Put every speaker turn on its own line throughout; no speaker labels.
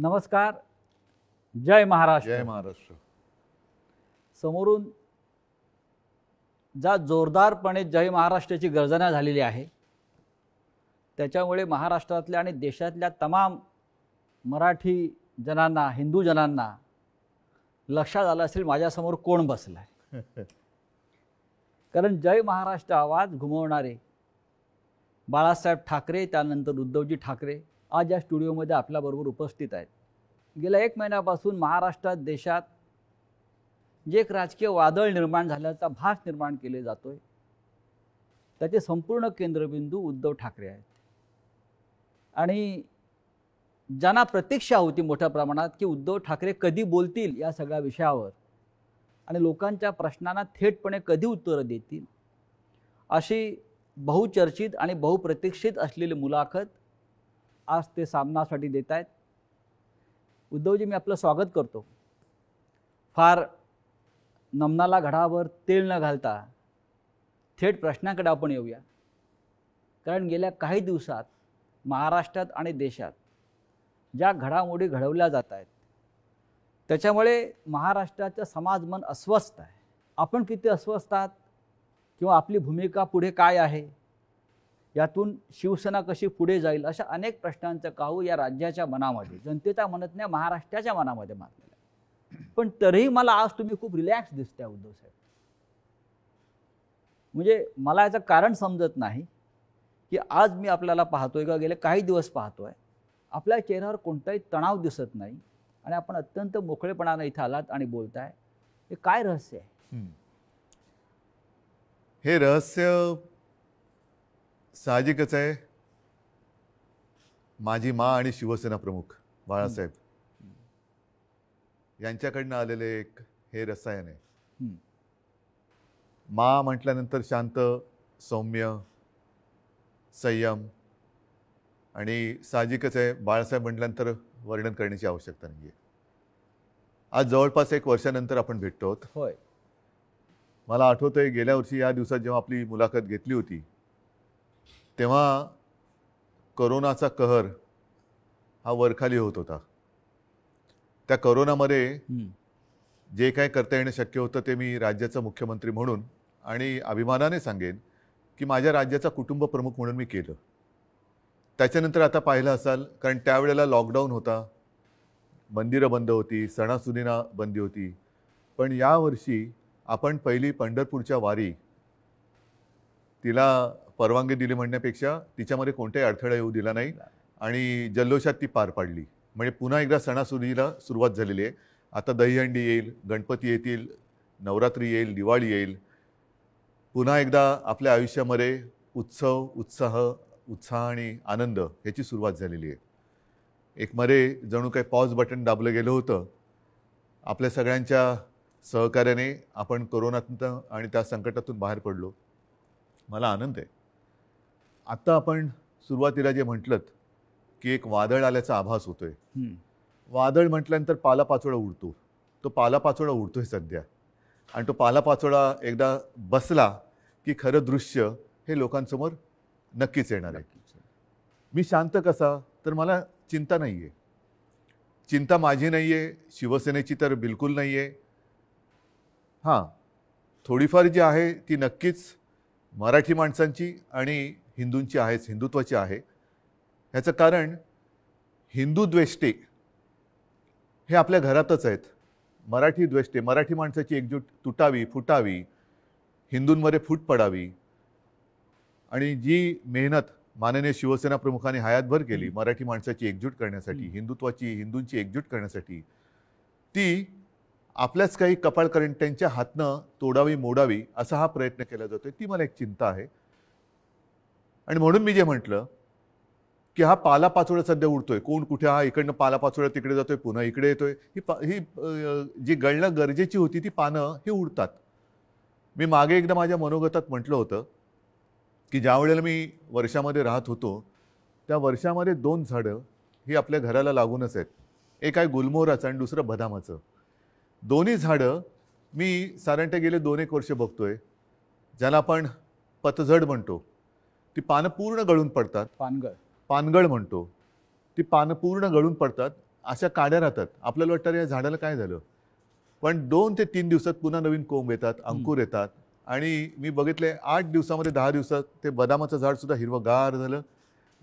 नमस्कार जय महाराष्ट्र जय महाराष्ट्र समोरून ज्या जोरदारपणे जय महाराष्ट्राची गर्जना झालेली आहे त्याच्यामुळे महाराष्ट्रातल्या आणि देशातल्या तमाम मराठी जनांना हिंदू जनांना लक्षात आलं असेल माझ्यासमोर कोण बसलं
आहे
कारण जय महाराष्ट्र आवाज घुमवणारे बाळासाहेब ठाकरे त्यानंतर उद्धवजी ठाकरे आज या स्टुडिओमध्ये आपल्याबरोबर उपस्थित आहेत गेल्या एक महिन्यापासून महाराष्ट्रात देशात जे एक राजकीय वादळ निर्माण झाल्याचा भास निर्माण केले जातो आहे त्याचे संपूर्ण केंद्रबिंदू उद्धव ठाकरे आहेत आणि ज्यांना प्रतीक्षा होती मोठ्या प्रमाणात की उद्धव ठाकरे कधी बोलतील या सगळ्या विषयावर आणि लोकांच्या प्रश्नांना थेटपणे कधी उत्तरं देतील अशी बहुचर्चित आणि बहुप्रतीक्षित असलेली मुलाखत आज ते सामनासाठी देत आहेत उद्धवजी मी आपलं स्वागत करतो फार नमनाला घडावर तेल न घालता थेट प्रश्नाकडे आपण येऊया कारण गेल्या काही दिवसात महाराष्ट्रात आणि देशात ज्या घडामोडी घडवल्या जात आहेत त्याच्यामुळे महाराष्ट्राचं मन अस्वस्थ आहे आपण किती अस्वस्थ आहात किंवा आपली भूमिका पुढे काय आहे यातून शिवसेना कशी पुढे जाईल अशा अनेक प्रश्नांचं काहू या राज्याच्या मनामध्ये जनतेच्या म्हणत नाही महाराष्ट्राच्या मनामध्ये मारलेलं पण तरीही मला आज तुम्ही खूप रिलॅक्स दिसत्या उद्धव साहेब म्हणजे मला याचं कारण समजत नाही की आज मी आपल्याला पाहतोय का गेले काही दिवस पाहतोय आपल्या चेहऱ्यावर कोणताही तणाव दिसत नाही आणि आपण अत्यंत मोकळेपणानं इथं आलात आणि बोलताय हे काय रहस्य
आहे हे रहस्य साहजिकच आहे माझी मा आणि शिवसेना प्रमुख बाळासाहेब यांच्याकडनं आलेले एक हे रसायन आहे मा म्हटल्यानंतर शांत सौम्य संयम आणि साहजिकच आहे बाळासाहेब म्हटल्यानंतर वर्णन करण्याची आवश्यकता नाही आहे आज जवळपास एक वर्षानंतर आपण भेटतो होय मला आठवतंय गेल्या वर्षी या दिवसात जेव्हा आपली मुलाखत घेतली होती तेव्हा करोनाचा कहर हा वरखाली होत होता त्या करोनामध्ये जे काय करता येणं शक्य होतं ते मी राज्याचा मुख्यमंत्री म्हणून आणि अभिमानाने सांगेन की माझ्या राज्याचा कुटुंब प्रमुख म्हणून मी केलं त्याच्यानंतर आता पाहिलं असाल कारण त्यावेळेला लॉकडाऊन होता मंदिरं बंद होती सणासुदीना बंदी होती पण यावर्षी आपण पहिली पंढरपूरच्या वारी तिला परवानगी दिली म्हणण्यापेक्षा तिच्यामध्ये कोणताही अडथळा येऊ दिला नाही आणि जल्लोषात ती पार पाडली म्हणजे पुन्हा एकदा सणासुदीला सुरुवात झालेली आहे आता दहीहंडी येईल गणपती येतील नवरात्री येईल दिवाळी येईल पुन्हा एकदा आपल्या आयुष्यामध्ये उत्सव उत्साह उत्साह आणि आनंद ह्याची सुरुवात झालेली आहे एक मध्ये जणू काही पॉज बटन दाबलं गेलं होतं आपल्या सगळ्यांच्या सहकार्याने आपण कोरोनातून आणि त्या संकटातून बाहेर पडलो मला आनंद आहे आत्ता आपण सुरुवातीला जे म्हटलं की एक वादळ आल्याचा आभास होतोय वादळ म्हटल्यानंतर पालापाचोळा उडतो तो पालापाचोळा उडतोय सध्या आणि तो पालापाचोळा एकदा बसला की खरं दृश्य हे लोकांसमोर नक्कीच येणार आहे मी शांत कसा तर मला चिंता नाही आहे चिंता माझी नाही आहे शिवसेनेची तर बिलकुल नाही आहे हां थोडीफार जी आहे ती नक्कीच मराठी माणसांची आणि हिंदूंची आहेच हिंदुत्वाची आहे ह्याचं कारण हिंदू द्वेष्टे हे आपल्या घरातच आहेत मराठी द्वेष्टे मराठी माणसाची एकजूट तुटावी फुटावी हिंदूंमध्ये फूट पडावी आणि जी मेहनत माननीय शिवसेना प्रमुखांनी हयातभर केली मराठी माणसाची एकजूट करण्यासाठी हिंदुत्वाची हिंदूंची एकजूट करण्यासाठी ती आपल्याच काही कपाळकरंट्यांच्या हातनं तोडावी मोडावी असा हा प्रयत्न केला जातोय ती मला एक चिंता आहे आणि म्हणून मी जे म्हटलं की हा पालापाचोळा सध्या उडतोय कोण कुठे हा इकडनं पाला तिकडे तिकडे जातोय पुन्हा इकडे येतोय ही पा ही जी गळणं गरजेची होती ती पानं हे उडतात मी मागे एकदा माझ्या मनोगतात म्हटलं होतं की ज्या वेळेला मी वर्षामध्ये राहत होतो त्या वर्षामध्ये दोन झाडं ही आपल्या घराला लागूनच आहेत एक आहे गुलमोराचं आणि दुसरं बदामाचं दोन्ही झाडं मी साधारणतः गेले दोन एक वर्ष बघतोय ज्याला आपण पतझड म्हणतो ती पानं पूर्ण गळून पडतात पानगळ पानगळ म्हणतो ती पानं पूर्ण गळून पडतात अशा काड्या राहतात आपल्याला वाटतं या झाडाला काय झालं पण दोन ते तीन दिवसात पुन्हा नवीन कोंब येतात अंकुर येतात आणि मी बघितले आठ दिवसामध्ये दहा दिवसात ते बदामाचं झाड सुद्धा हिरवगार झालं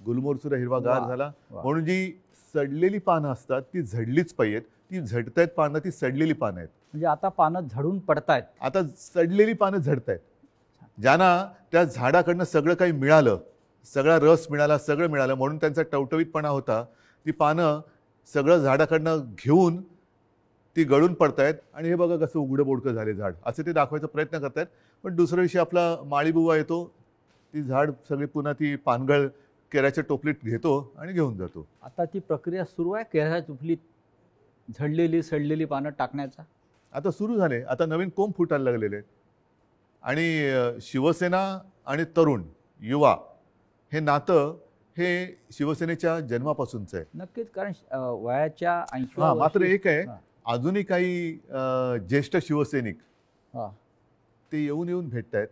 गुलमोर सुद्धा हिरवागार झाला म्हणून जी सडलेली पानं असतात ती झडलीच पाहिजेत ती झडतायत पानं ती सडलेली पानं आहेत म्हणजे आता पानं झडून पडतायत आता सडलेली पानं झडतायत ज्यांना त्या झाडाकडनं सगळं काही मिळालं सगळा रस मिळाला सगळं मिळालं म्हणून त्यांचा टवटवीतपणा होता ती पानं सगळं झाडाकडनं घेऊन ती गळून पडतायत आणि हे बघा कसं उघडं बोडकं झाले झाड असं ते दाखवायचा प्रयत्न करतायत पण दुसऱ्या दिवशी आपला माळीबुवा येतो ती झाड सगळी पुन्हा ती पानगळ केऱ्याच्या टोपलीत घेतो आणि घेऊन जातो
आता ती प्रक्रिया सुरू आहे केऱ्याच्या टोपलीत झडलेली सडलेली पानं टाकण्याचा
आता सुरू झाले आता नवीन कोंब फुटायला लागलेले आहेत आणि शिवसेना आणि तरुण युवा हे नातं हे शिवसेनेच्या जन्मापासूनच आहे नक्कीच कारण
वयाच्या ऐंशी मात्र एक आहे
अजूनही काही ज्येष्ठ शिवसैनिक ते येऊन येऊन भेटत आहेत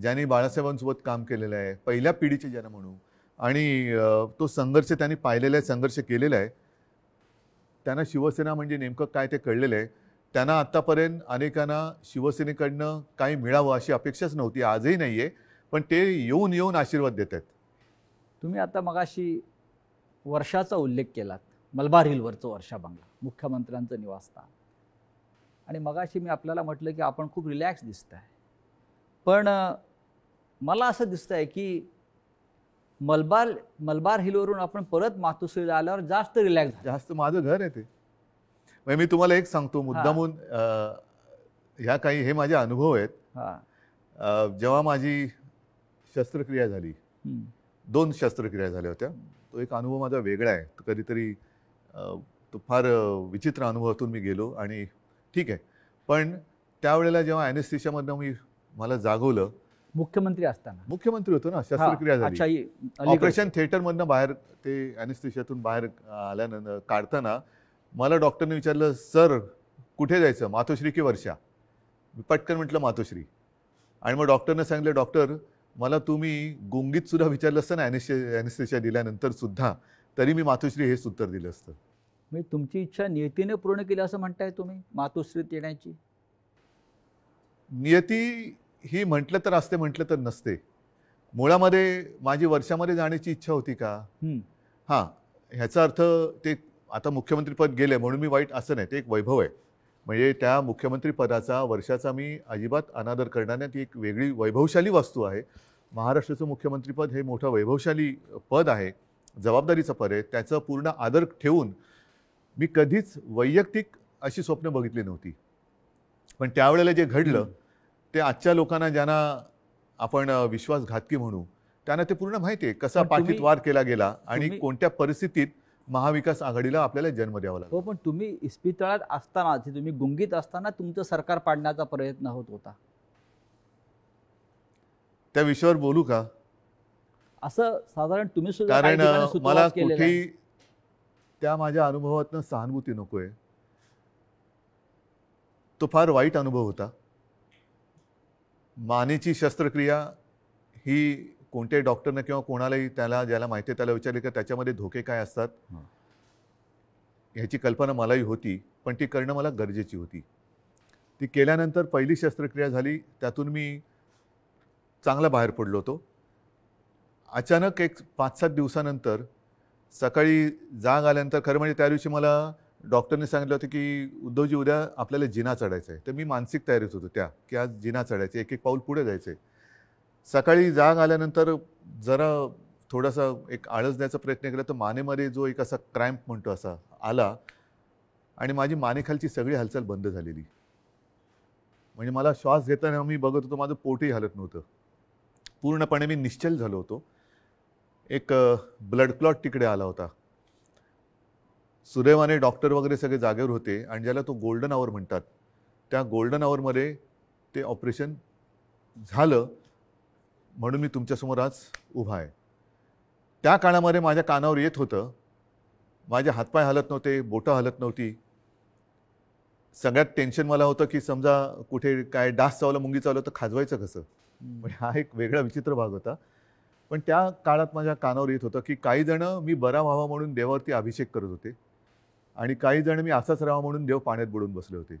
ज्यांनी बाळासाहेबांसोबत काम केलेलं आहे पहिल्या पिढीचे जन म्हणू आणि तो संघर्ष त्यांनी पाहिलेला आहे संघर्ष केलेला आहे त्यांना शिवसेना म्हणजे नेमकं काय ते कळलेलं आहे त्यांना आत्तापर्यंत अनेकांना शिवसेनेकडनं काही मिळावं अशी अपेक्षाच नव्हती आजही नाही आहे पण ते येऊन येऊन आशीर्वाद देत आहेत तुम्ही आता मगाशी वर्षाचा उल्लेख केलात मलबार
हिलवरचं वर्षा बंगला मुख्यमंत्र्यांचं निवासस्थान आणि मगाशी मी आपल्याला म्हटलं की आपण खूप रिलॅक्स दिसत आहे पण मला असं दिसतं आहे की मलबार मलबार हिलवरून आपण परत मातोश्रीला आल्यावर जास्त रिलॅक्स जास्त
माझं घर आहे ते म्हणजे मी तुम्हाला एक सांगतो मुद्दामून ह्या काही हे माझे अनुभव आहेत जेव्हा माझी शस्त्रक्रिया झाली दोन शस्त्रक्रिया झाल्या होत्या तो एक अनुभव माझा वेगळा आहे कधीतरी तो फार विचित्र अनुभवातून मी गेलो आणि ठीक आहे पण त्यावेळेला जेव्हा अॅनेस्थिशामधनं मी मला जागवलं
मुख्यमंत्री असताना मुख्यमंत्री होतो ना शस्त्रक्रिया झाली ऑपरेशन
थिएटरमधनं बाहेर ते अॅनेस्थिशातून बाहेर आल्यानंतर काढताना मला डॉक्टरने विचारलं सर कुठे जायचं मातोश्री की वर्षा मी पटकन म्हटलं मातोश्री आणि मग डॉक्टरनं सांगितलं डॉक्टर मला तुम्ही सुद्धा विचारलं असतं ना ॲनेस्थे दिल्यानंतर सुद्धा तरी मी मातोश्री हेच उत्तर दिलं असतं
म्हणजे तुमची इच्छा नियतीने पूर्ण केली असं म्हणताय तुम्ही मातोश्रीत येण्याची
नियती ही म्हटलं तर असते म्हटलं तर नसते मुळामध्ये माझी वर्षामध्ये जाण्याची इच्छा होती का हां ह्याचा अर्थ ते आता मुख्यमंत्रीपद गेलं म्हणून मी वाईट असं नाही ते एक वैभव आहे म्हणजे त्या मुख्यमंत्रीपदाचा वर्षाचा मी अजिबात अनादर करणार ती एक वेगळी वैभवशाली वस्तू आहे महाराष्ट्राचं मुख्यमंत्रीपद हे मोठं वैभवशाली पद आहे जबाबदारीचं पद आहे त्याचं पूर्ण आदर ठेवून मी कधीच वैयक्तिक अशी स्वप्न बघितली नव्हती पण त्यावेळेला जे घडलं ते आजच्या लोकांना ज्यांना आपण विश्वासघातकी म्हणू त्यांना ते पूर्ण माहिती आहे कसा पाठीत वार केला गेला आणि कोणत्या परिस्थितीत महाविकास आघाडीला आपल्याला जन्म द्यावा लागतो हो, पण तुम्ही इस्पितळात असताना तुम्ही गुंगीत असताना तुमचं सरकार पाडण्याचा
प्रयत्न होत होता
त्या विषयावर बोलू का
असं साधारण तुम्ही कारण मला कुठेही
त्या माझ्या अनुभवातनं सहानुभूती नकोय तो फार वाईट अनुभव होता मानेची शस्त्रक्रिया ही कोणत्याही डॉक्टरनं किंवा कोणालाही त्याला ज्याला माहिती आहे त्याला विचारले की त्याच्यामध्ये धोके काय असतात ह्याची कल्पना मलाही होती पण ती करणं मला गरजेची होती ती केल्यानंतर पहिली शस्त्रक्रिया झाली त्यातून मी चांगला बाहेर पडलो होतो अचानक एक पाच सात दिवसानंतर सकाळी जाग आल्यानंतर खरं म्हणजे त्या दिवशी मला डॉक्टरने सांगितलं होतं की उद्धवजी उद्या आपल्याला जिना चढायचा आहे तर मी मानसिक तयारीत होतो त्या की आज जिना चढायचे एक एक पाऊल पुढे जायचं आहे सकाळी जाग आल्यानंतर जरा थोडासा एक आळस द्यायचा प्रयत्न केला तर मानेमध्ये जो एक असा क्रॅम्प म्हणतो असा आला आणि माझी मानेखालची सगळी हालचाल बंद झालेली म्हणजे मला श्वास घेताना मी बघत होतो माझं पोटही हलत नव्हतं पूर्णपणे मी निश्चल झालो होतो एक ब्लड क्लॉट तिकडे आला होता सुदैवाने डॉक्टर वगैरे सगळे जागेवर होते आणि ज्याला तो गोल्डन आवर म्हणतात त्या गोल्डन आवरमध्ये ते ऑपरेशन झालं म्हणून मी तुमच्यासमोर आज उभा आहे त्या काळामध्ये माझ्या कानावर येत होतं माझे हातपाय हलत नव्हते बोटं हलत नव्हती सगळ्यात टेन्शन मला होतं की समजा कुठे काय डास चावलं मुंगी चावलं तर खाजवायचं कसं म्हणजे हा एक वेगळा विचित्र भाग होता पण त्या काळात माझ्या कानावर येत होतं की काही जण मी बरा व्हावा म्हणून देवावरती अभिषेक करत होते आणि काही जण मी असाच राहावा म्हणून देव पाण्यात बुडून बसले होते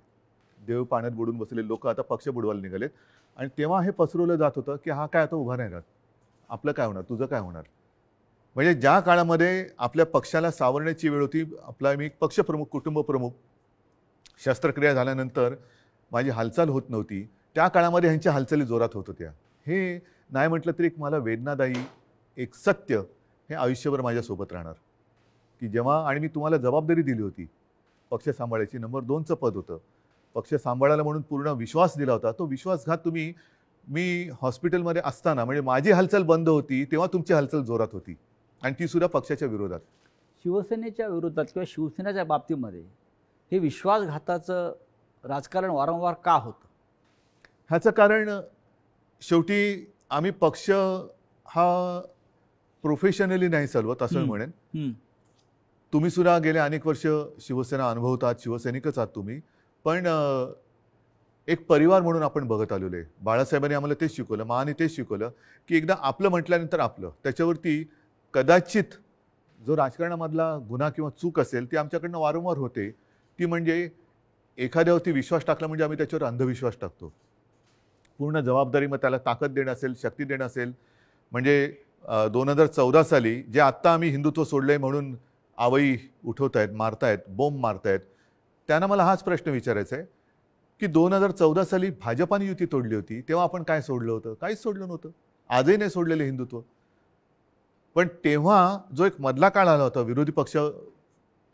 देव पाण्यात बुडून बसले लोक आता पक्ष बुडवायला निघालेत आणि तेव्हा हे पसरवलं जात होतं की हा काय आता उभा नाही राहत आपलं काय होणार तुझं काय होणार म्हणजे ज्या काळामध्ये आपल्या पक्षाला सावरण्याची वेळ होती आपला मी पक्षप्रमुख कुटुंबप्रमुख शस्त्रक्रिया झाल्यानंतर माझी हालचाल होत नव्हती त्या काळामध्ये ह्यांच्या हालचाली जोरात होत होत्या हे नाही म्हटलं तरी एक मला वेदनादायी एक सत्य हे आयुष्यभर माझ्यासोबत राहणार की जेव्हा आणि मी तुम्हाला जबाबदारी दिली होती पक्ष सांभाळायची नंबर दोनचं पद होतं पक्ष सांभाळायला म्हणून पूर्ण विश्वास दिला होता तो विश्वासघात तुम्ही मी हॉस्पिटलमध्ये असताना म्हणजे माझी हालचाल बंद होती तेव्हा तुमची हालचाल जोरात होती आणि ती सुद्धा पक्षाच्या विरोधात शिवसेनेच्या विरोधात किंवा शिवसेनेच्या
बाबतीमध्ये हे विश्वासघाताचं राजकारण वारंवार का होतं
ह्याचं कारण शेवटी आम्ही पक्ष हा प्रोफेशनली नाही चालवत असं मी म्हणेन तुम्ही सुद्धा गेले अनेक वर्ष शिवसेना अनुभवतात शिवसैनिकच आहात तुम्ही पण एक परिवार म्हणून आपण बघत आलेलो आहे बाळासाहेबांनी आम्हाला तेच शिकवलं माने तेच शिकवलं की एकदा आपलं म्हटल्यानंतर आपलं त्याच्यावरती कदाचित जो राजकारणामधला गुन्हा किंवा चूक असेल ती आमच्याकडनं वारंवार होते ती म्हणजे एखाद्यावरती विश्वास टाकला म्हणजे आम्ही त्याच्यावर अंधविश्वास टाकतो पूर्ण जबाबदारी मग त्याला ताकद देणं असेल शक्ती देणं असेल म्हणजे दोन हजार चौदा साली जे आत्ता आम्ही हिंदुत्व सोडलं आहे म्हणून आवई उठवत आहेत मारतायत बोंब मारतायत त्यांना मला हाच प्रश्न विचारायचा आहे की दोन हजार चौदा साली भाजपाने युती तोडली होती तेव्हा आपण काय सोडलं होतं काहीच सोडलं नव्हतं आजही नाही सोडलेलं हिंदुत्व पण तेव्हा जो एक मधला काळ आला होता विरोधी पक्ष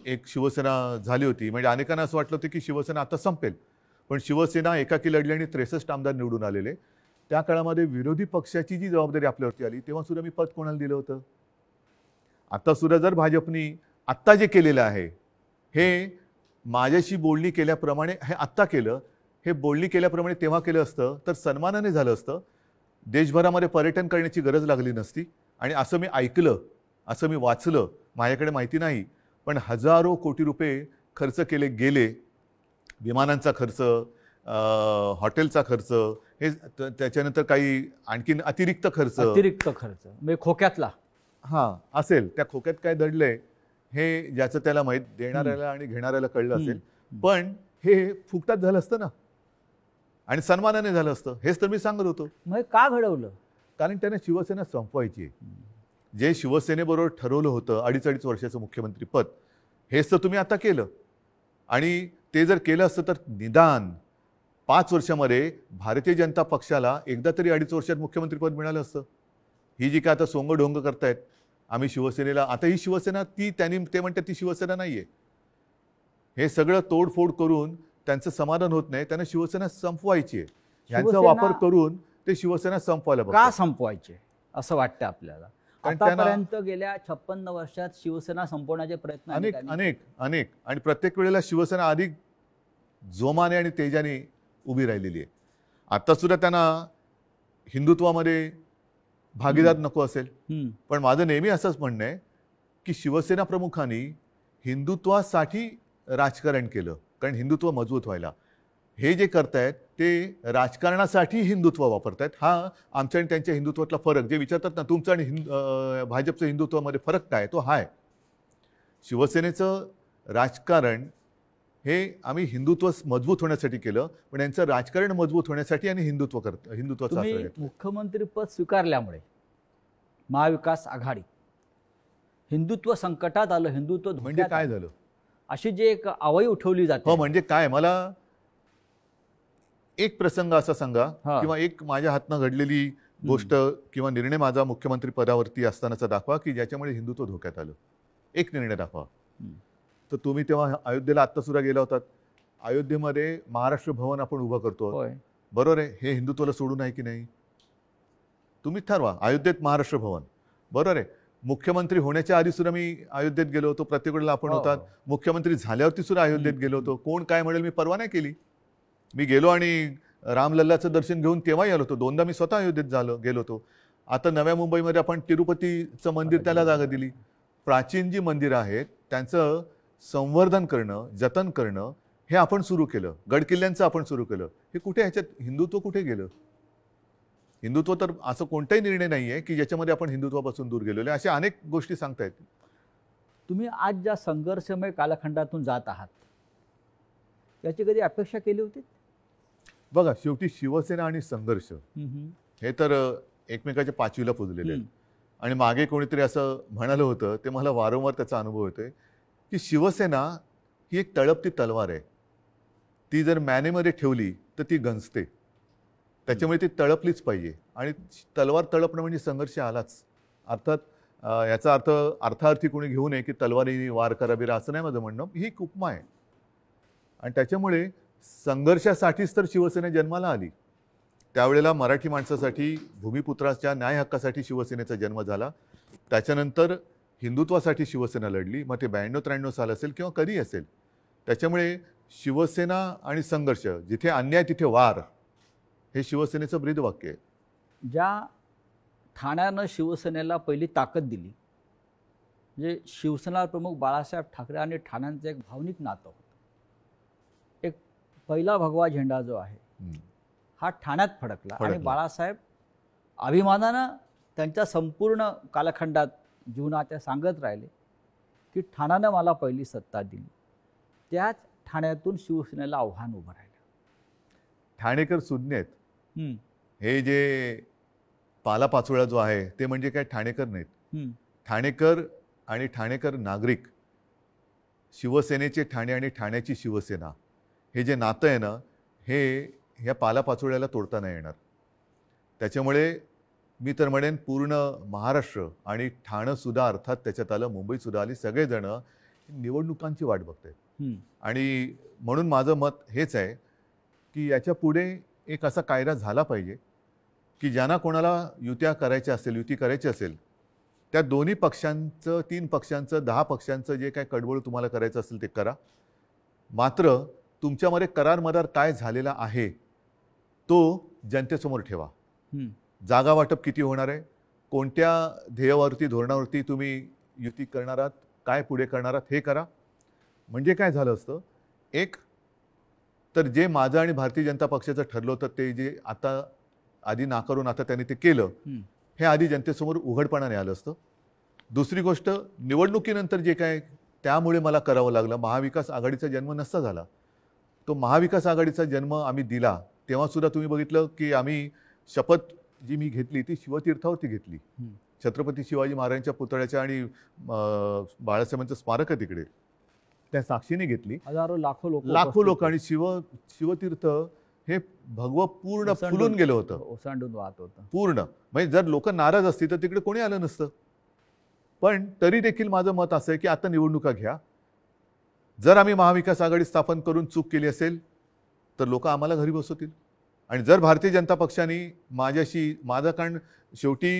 एक शिवसेना झाली होती म्हणजे अनेकांना असं वाटलं होतं की शिवसेना आता संपेल पण शिवसेना एकाकी लढली आणि त्रेसष्ट आमदार निवडून आलेले त्या काळामध्ये विरोधी पक्षाची जी जबाबदारी आपल्यावरती आली तेव्हा सुद्धा मी पद कोणाला दिलं होतं आता सुद्धा जर भाजपनी आत्ता जे केलेलं आहे हे माझ्याशी बोलणी केल्याप्रमाणे हे आत्ता केलं हे बोलणी केल्याप्रमाणे तेव्हा केलं असतं तर सन्मानाने झालं असतं देशभरामध्ये पर्यटन करण्याची गरज लागली नसती आणि असं मी ऐकलं असं मी वाचलं माझ्याकडे माहिती नाही पण हजारो कोटी रुपये खर्च केले गेले विमानांचा खर्च हॉटेलचा खर्च हे त्याच्यानंतर काही आणखीन अतिरिक्त खर्च अतिरिक्त खर्च म्हणजे खोक्यातला हां असेल त्या खोक्यात काय दडलंय हे ज्याचं त्याला माहीत देणाऱ्याला आणि घेणाऱ्याला कळलं असेल पण हे फुकटात झालं असतं ना आणि सन्मानाने झालं असतं हेच तर मी सांगत होतो मग का घडवलं कारण त्याने शिवसेना संपवायची आहे जे शिवसेनेबरोबर ठरवलं होतं अडीच अडीच वर्षाचं पद हेच तर तुम्ही आता केलं आणि ते जर केलं असतं तर निदान पाच वर्षामध्ये भारतीय जनता पक्षाला एकदा तरी अडीच वर्षात मुख्यमंत्रीपद मिळालं असतं ही जी काय आता सोंग ढोंग करतायत आम्ही शिवसेनेला आता ही शिवसेना ती त्यांनी ते म्हणतात ती शिवसेना नाही आहे हे सगळं तोडफोड करून त्यांचं समाधान होत नाही त्यांना शिवसेना संपवायची आहे यांचा वापर करून ते शिवसेना संपवायला का संपवायचे असं वाटतं आपल्याला आतापर्यंत
गेल्या छप्पन्न वर्षात शिवसेना संपवण्याचे प्रयत्न अनेक
अनेक अनेक आणि प्रत्येक वेळेला शिवसेना अधिक जोमाने आणि तेजाने उभी राहिलेली आहे आता सुद्धा त्यांना हिंदुत्वामध्ये भागीदार नको असेल पण माझं नेहमी असंच म्हणणं आहे की शिवसेना प्रमुखांनी हिंदुत्वासाठी राजकारण केलं कारण हिंदुत्व मजबूत व्हायला हे जे करतायत ते राजकारणासाठी हिंदुत्व वापरतायत हा आमच्या आणि त्यांच्या हिंदुत्वातला फरक जे विचारतात ना तुमचं आणि हिंद भाजपचं हिंदुत्वामध्ये फरक काय तो हाय शिवसेनेचं राजकारण हे आम्ही हिंदुत्व मजबूत होण्यासाठी केलं पण यांचं राजकारण मजबूत होण्यासाठी आणि हिंदुत्व करत हिंदुत्वाचं
मुख्यमंत्रीपद स्वीकारल्यामुळे महाविकास आघाडी हिंदुत्व संकटात आलं हिंदुत्व म्हणजे काय झालं
अशी जी एक आवई उठवली जाते हो म्हणजे काय मला एक प्रसंग असा सांगा किंवा एक माझ्या हातनं घडलेली गोष्ट किंवा निर्णय माझा मुख्यमंत्री पदावरती असतानाचा दाखवा की ज्याच्यामुळे हिंदुत्व धोक्यात आलं एक निर्णय दाखवा तर तुम्ही तेव्हा अयोध्येला आत्ता सुद्धा गेला होतात अयोध्येमध्ये महाराष्ट्र भवन आपण उभं करतो बरोबर आहे हे हिंदुत्वाला सोडून आहे की नाही तुम्ही ठरवा अयोध्येत महाराष्ट्र भवन बरोबर आहे मुख्यमंत्री होण्याच्या आधी सुद्धा मी अयोध्येत गेलो होतो प्रत्येक वेळेला आपण हो. होतात मुख्यमंत्री झाल्यावरती सुद्धा अयोध्येत गेलो होतो कोण काय म्हणेल मी परवा नाही केली मी गेलो आणि रामलल्लाचं दर्शन घेऊन तेव्हाही आलो होतो दोनदा मी स्वतः अयोध्येत झालो गेलो होतो आता नव्या मुंबईमध्ये आपण तिरुपतीचं मंदिर त्याला जागा दिली प्राचीन जी मंदिरं आहेत त्यांचं संवर्धन करणं जतन करणं हे आपण सुरू केलं गडकिल्ल्यांचं आपण सुरू केलं हे कुठे ह्याच्यात हिंदुत्व कुठे गेलं हिंदुत्व तर असं कोणताही निर्णय नाही आहे की ज्याच्यामध्ये आपण हिंदुत्वापासून दूर गेलो अशा अनेक गोष्टी सांगतायत
तुम्ही आज ज्या संघर्षमय कालखंडातून जात आहात याची कधी अपेक्षा केली होती
बघा शेवटी शिवसेना आणि संघर्ष हे तर एकमेकाच्या पाचवीला पुजलेले आणि मागे कोणीतरी असं म्हणालं होतं ते मला वारंवार त्याचा अनुभव येतोय की शिवसेना ही एक तळपती तलवार आहे ती जर मॅनेमध्ये ठेवली तर ती गंजते त्याच्यामुळे ती तळपलीच पाहिजे आणि तलवार तळपणं म्हणजे संघर्ष आलाच अर्थात याचा अर्थ अर्थार्थी कोणी घेऊ नये की तलवारीने वार कराबीरा असं नाही माझं म्हणणं ही एक उपमा आहे आणि त्याच्यामुळे संघर्षासाठीच तर शिवसेना जन्माला आली त्यावेळेला मराठी माणसासाठी भूमिपुत्राच्या न्याय हक्कासाठी शिवसेनेचा जन्म झाला त्याच्यानंतर हिंदुत्वासाठी शिवसेना लढली मग ते ब्याण्णव त्र्याण्णव साल असेल किंवा कधी असेल त्याच्यामुळे शिवसेना आणि संघर्ष जिथे अन्याय तिथे वार हे शिवसेनेचं ब्रीदवाक्य आहे
ज्या ठाण्यानं शिवसेनेला पहिली ताकद दिली म्हणजे शिवसेना प्रमुख बाळासाहेब ठाकरे आणि ठाण्यांचं एक भावनिक नातं होतं एक पहिला भगवा झेंडा जो आहे हा ठाण्यात फडकला आणि बाळासाहेब अभिमानानं त्यांच्या संपूर्ण कालखंडात जीवनाच्या सांगत राहिले की ठाण्यानं मला पहिली सत्ता दिली त्याच ठाण्यातून शिवसेनेला आव्हान उभं राहिलं
ठाणेकर सुज्ञेत हे जे पालापाचोळा जो आहे ते म्हणजे काय ठाणेकर नाहीत ठाणेकर आणि ठाणेकर नागरिक शिवसेनेचे ठाणे आणि ठाण्याची शिवसेना हे जे नातं आहे ना हे ह्या पालापाचोळ्याला तोडता नाही येणार त्याच्यामुळे मी तर म्हणेन पूर्ण महाराष्ट्र आणि ठाणंसुद्धा अर्थात त्याच्यात आलं मुंबईसुद्धा आली सगळेजणं निवडणुकांची वाट बघत आहेत आणि म्हणून माझं मत हेच आहे की याच्या पुढे एक असा कायदा झाला पाहिजे की ज्यांना कोणाला युत्या करायच्या असेल युती करायची असेल त्या दोन्ही पक्षांचं तीन पक्षांचं दहा पक्षांचं जे काय कडबोळ तुम्हाला करायचं असेल ते करा मात्र तुमच्यामध्ये करारमदार काय झालेला आहे तो जनतेसमोर ठेवा जागा वाटप किती होणार आहे कोणत्या ध्येयावरती धोरणावरती तुम्ही युती करणार आहात काय पुढे करणार आहात हे करा म्हणजे काय झालं असतं एक तर जे माझं आणि भारतीय जनता पक्षाचं ठरलं होतं ते जे आता आधी नाकारून आता त्यांनी ते केलं हे आधी जनतेसमोर उघडपणाने आलं असतं दुसरी गोष्ट निवडणुकीनंतर जे काय त्यामुळे मला करावं लागलं महाविकास आघाडीचा जन्म नसता झाला तो महाविकास आघाडीचा जन्म आम्ही दिला तेव्हासुद्धा तुम्ही बघितलं की आम्ही शपथ जी मी घेतली ती शिवतीर्थावरती घेतली छत्रपती शिवाजी महाराजांच्या पुतळ्याच्या आणि बाळासाहेबांचं स्मारक आहे तिकडे त्या साक्षीने घेतली हजारो लाखो लोक लाखो लोक आणि शिव शिवतीर्थ हे भगव पूर्ण फुलून गेलं होतं ओसांडून वाहत होतं पूर्ण म्हणजे जर लोक नाराज असतील तर तिकडे कोणी आलं नसतं पण तरी देखील माझं मत असं आहे की आता निवडणुका घ्या जर आम्ही महाविकास आघाडी स्थापन करून चूक केली असेल तर लोक आम्हाला घरी बसवतील आणि जर भारतीय जनता पक्षाने माझ्याशी माझं कारण शेवटी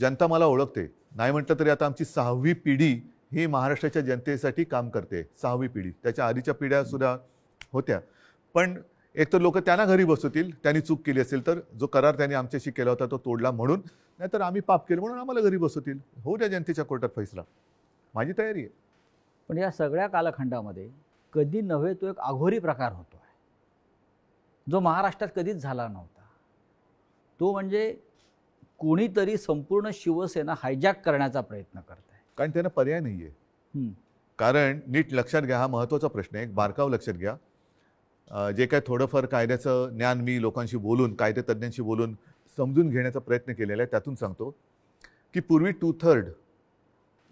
जनता मला ओळखते नाही म्हटलं तरी आता आमची सहावी पिढी ही महाराष्ट्राच्या जनतेसाठी काम करते सहावी पिढी त्याच्या आधीच्या पिढ्यासुद्धा होत्या पण एक तर लोक त्यांना घरी बसवतील त्यांनी चूक केली असेल तर जो करार त्यांनी आमच्याशी केला होता तो तोडला म्हणून नाहीतर आम्ही पाप केलं म्हणून आम्हाला घरी बसवतील हो त्या जनतेच्या कोर्टात फैसला माझी तयारी आहे
पण या सगळ्या कालखंडामध्ये कधी नव्हे तो एक आघोरी प्रकार होतो जो महाराष्ट्रात कधीच झाला नव्हता तो म्हणजे कोणीतरी संपूर्ण शिवसेना हायजॅक करण्याचा प्रयत्न करत
आहे कारण त्यांना पर्याय नाही आहे कारण नीट लक्षात घ्या हा महत्त्वाचा प्रश्न आहे एक बारकाव लक्षात घ्या जे काय थोडंफार कायद्याचं ज्ञान मी लोकांशी बोलून कायदे तज्ज्ञांशी बोलून समजून घेण्याचा प्रयत्न केलेला आहे त्यातून सांगतो की पूर्वी टू थर्ड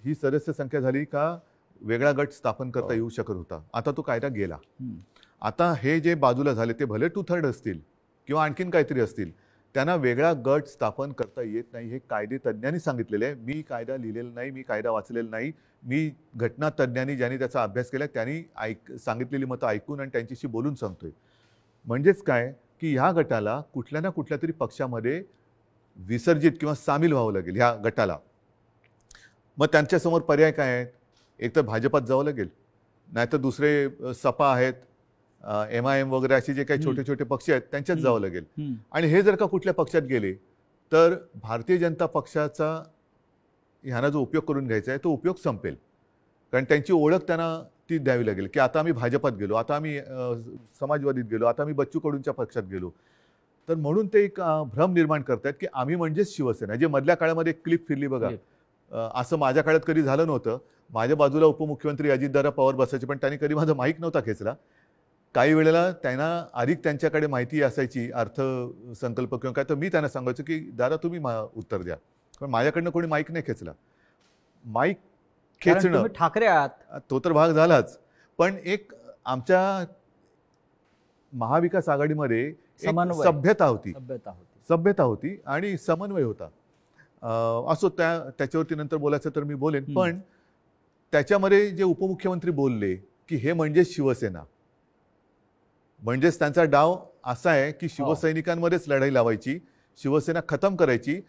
ही सदस्य संख्या झाली का वेगळा गट स्थापन करता हो. येऊ शकत होता आता तो कायदा गेला आता हे जे बाजूला झाले ते भले टू थर्ड असतील किंवा आणखीन काहीतरी असतील त्यांना वेगळा गट स्थापन करता येत नाही हे कायदे तज्ज्ञांनी सांगितलेले आहे मी कायदा लिहिलेला नाही मी कायदा वाचलेला नाही मी घटना तज्ज्ञांनी ज्यांनी त्याचा अभ्यास केला त्यांनी ऐक सांगितलेली मतं ऐकून आणि त्यांच्याशी बोलून सांगतोय म्हणजेच काय की ह्या गटाला कुठल्या ना कुठल्या तरी पक्षामध्ये विसर्जित किंवा सामील व्हावं लागेल ह्या गटाला मग त्यांच्यासमोर पर्याय काय आहेत एक तर भाजपात जावं लागेल नाहीतर दुसरे सपा आहेत एम आय एम वगैरे असे जे काही छोटे छोटे पक्ष आहेत त्यांच्यात जावं लागेल आणि हे जर का कुठल्या पक्षात गेले तर भारतीय जनता पक्षाचा ह्यांना जो उपयोग करून घ्यायचा आहे तो उपयोग संपेल कारण त्यांची ओळख त्यांना ती द्यावी लागेल की आता आम्ही भाजपात गेलो आता आम्ही समाजवादीत गेलो आता आम्ही बच्चू कडूंच्या पक्षात गेलो तर म्हणून ते एक भ्रम निर्माण करतायत की आम्ही म्हणजेच शिवसेना जे मधल्या काळामध्ये एक क्लिप फिरली बघा असं माझ्या काळात कधी झालं नव्हतं माझ्या बाजूला उपमुख्यमंत्री अजितदादा पवार बसायचे पण त्यांनी कधी माझा माहीत नव्हता खेचला काही वेळेला त्यांना अधिक त्यांच्याकडे माहिती असायची अर्थसंकल्प किंवा काय तर मी त्यांना सांगायचो की दादा तुम्ही मा उत्तर द्या पण माझ्याकडनं कोणी माईक नाही खेचला माईक खेचणं ठाकरे आहात तो तर भाग झालाच पण एक आमच्या महाविकास आघाडीमध्ये सभ्यता होती सभ्यता होती आणि समन्वय होता असो त्या त्याच्यावरती नंतर बोलायचं तर मी बोलेन पण त्याच्यामध्ये जे उपमुख्यमंत्री बोलले की हे म्हणजे शिवसेना म्हणजेच त्यांचा डाव असा आहे की हो. शिवसैनिकांमध्येच लढाई लावायची शिवसेना खतम करायची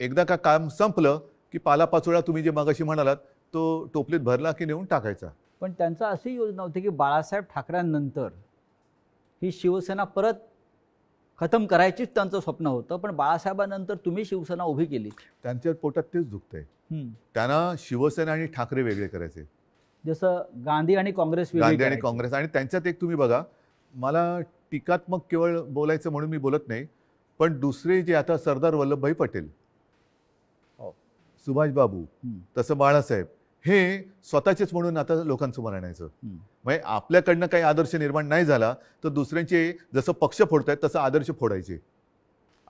एकदा का काम संपलं की पालापाचोळा तुम्ही जे मागाशी म्हणालात तो टोपलीत भरला की नेऊन टाकायचा
पण त्यांचा अशी योजना होती की बाळासाहेब ठाकरेंनंतर ही शिवसेना परत खतम करायचीच त्यांचं स्वप्न होतं पण बाळासाहेबांनंतर तुम्ही शिवसेना उभी केली त्यांच्या पोटात तेच आहे
त्यांना शिवसेना आणि ठाकरे वेगळे करायचे
जसं गांधी आणि काँग्रेस गांधी आणि
काँग्रेस आणि त्यांच्यात एक तुम्ही बघा मला टीकात्मक केवळ बोलायचं म्हणून मी बोलत नाही पण दुसरे जे आता सरदार वल्लभभाई पटेल हो. सुभाष बाबू तसं बाळासाहेब हे स्वतःचेच म्हणून आता लोकांसमोर आणायचं म्हणजे आपल्याकडनं काही आदर्श निर्माण नाही झाला तर दुसऱ्यांचे जसं पक्ष फोडतायत तसं आदर्श फोडायचे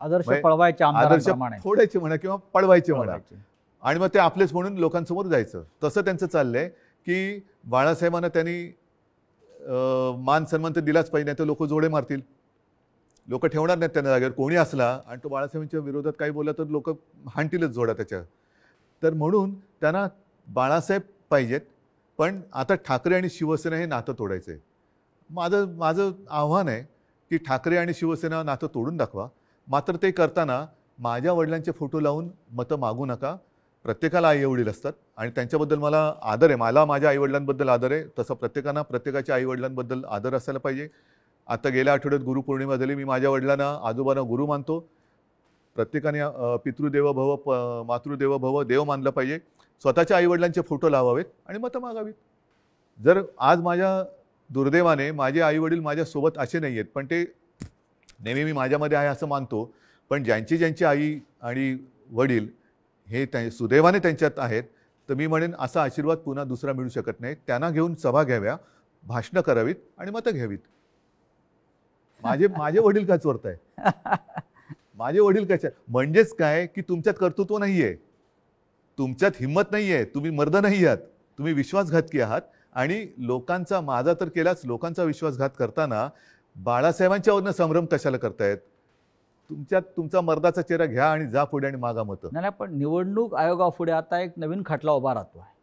आदर्श म्हणजे पळवायचे आदर्श फोडायचे म्हणा किंवा पळवायचे म्हणा आणि मग ते आपलेच म्हणून लोकांसमोर जायचं तसं त्यांचं चाललंय की बाळासाहेबांना त्यांनी मान सन्मान तर दिलाच पाहिजे नाही तर लोक जोडे मारतील लोक ठेवणार नाहीत त्यांना जागेवर कोणी असला आणि तो बाळासाहेबांच्या विरोधात काही बोलला तर लोक हाणतीलच जोडा त्याच्या तर म्हणून त्यांना बाळासाहेब पाहिजेत पण आता ठाकरे आणि शिवसेना हे नातं तोडायचं आहे माझं माझं आव्हान आहे की ठाकरे आणि शिवसेना नातं तोडून दाखवा मात्र ते करताना माझ्या वडिलांचे फोटो लावून मतं मागू नका प्रत्येकाला आई असतात आणि त्यांच्याबद्दल मला आदर आहे मला माझ्या आईवडिलांबद्दल आदर आहे तसं प्रत्येकांना प्रत्येकाच्या आईवडिलांबद्दल आदर असायला पाहिजे आता गेल्या आठवड्यात गुरुपौर्णिमा झाली मी माझ्या वडिलांना आजोबांना गुरु मानतो प्रत्येकाने पितृदेव भव प मातृदेव भव देव मानलं पाहिजे स्वतःच्या आईवडिलांचे फोटो लावावेत आणि मतं मागावीत जर आज माझ्या दुर्दैवाने माझे आईवडील माझ्यासोबत असे नाही आहेत पण ते नेहमी मी माझ्यामध्ये आहे असं मानतो पण ज्यांची ज्यांची आई आणि वडील हे त्या सुदैवाने त्यांच्यात आहेत तर मी म्हणेन असा आशीर्वाद पुन्हा दुसरा मिळू शकत नाही त्यांना घेऊन सभा घ्याव्या भाषणं करावीत आणि मतं घ्यावीत माझे माझे वडील का आहे माझे वडील कशा म्हणजेच काय की तुमच्यात कर्तृत्व नाही आहे तुमच्यात हिंमत नाही आहे तुम्ही मर्द नाही आहात तुम्ही विश्वासघातकी आहात आणि लोकांचा माझा तर केलाच लोकांचा विश्वासघात करताना बाळासाहेबांच्यावरनं संभ्रम कशाला करतायत तुमच्यात तुमचा मर्दाचा चेहरा घ्या आणि जा पुढे आणि मागा मत नाही पण निवडणूक
आयोगापुढे आता एक नवीन खाटला उभा राहतो आहे